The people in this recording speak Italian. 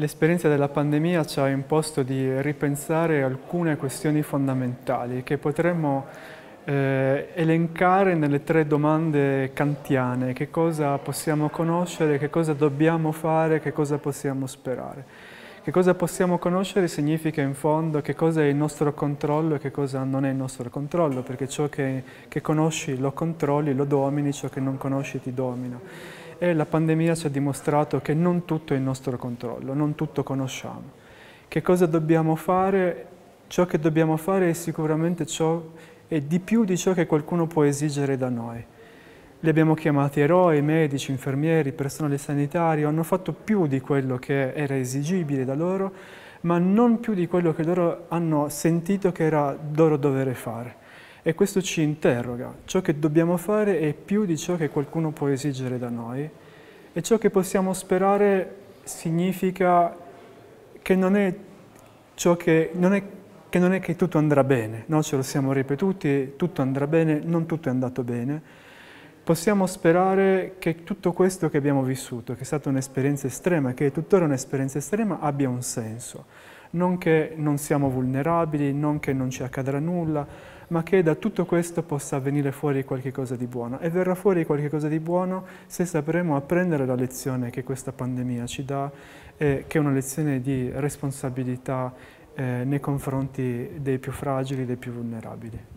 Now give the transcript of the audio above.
L'esperienza della pandemia ci ha imposto di ripensare alcune questioni fondamentali che potremmo eh, elencare nelle tre domande kantiane, che cosa possiamo conoscere, che cosa dobbiamo fare, che cosa possiamo sperare. Che cosa possiamo conoscere significa in fondo che cosa è il nostro controllo e che cosa non è il nostro controllo, perché ciò che, che conosci lo controlli, lo domini, ciò che non conosci ti domina e la pandemia ci ha dimostrato che non tutto è in nostro controllo, non tutto conosciamo. Che cosa dobbiamo fare? Ciò che dobbiamo fare è sicuramente ciò e di più di ciò che qualcuno può esigere da noi. Li abbiamo chiamati eroi, medici, infermieri, personale sanitario, hanno fatto più di quello che era esigibile da loro, ma non più di quello che loro hanno sentito che era loro dovere fare. E questo ci interroga. Ciò che dobbiamo fare è più di ciò che qualcuno può esigere da noi e ciò che possiamo sperare significa che non è, che, non è, che, non è che tutto andrà bene, no? ce lo siamo ripetuti, tutto andrà bene, non tutto è andato bene. Possiamo sperare che tutto questo che abbiamo vissuto, che è stata un'esperienza estrema, che è tuttora un'esperienza estrema, abbia un senso. Non che non siamo vulnerabili, non che non ci accadrà nulla, ma che da tutto questo possa venire fuori qualcosa di buono. E verrà fuori qualcosa di buono se sapremo apprendere la lezione che questa pandemia ci dà, eh, che è una lezione di responsabilità eh, nei confronti dei più fragili, dei più vulnerabili.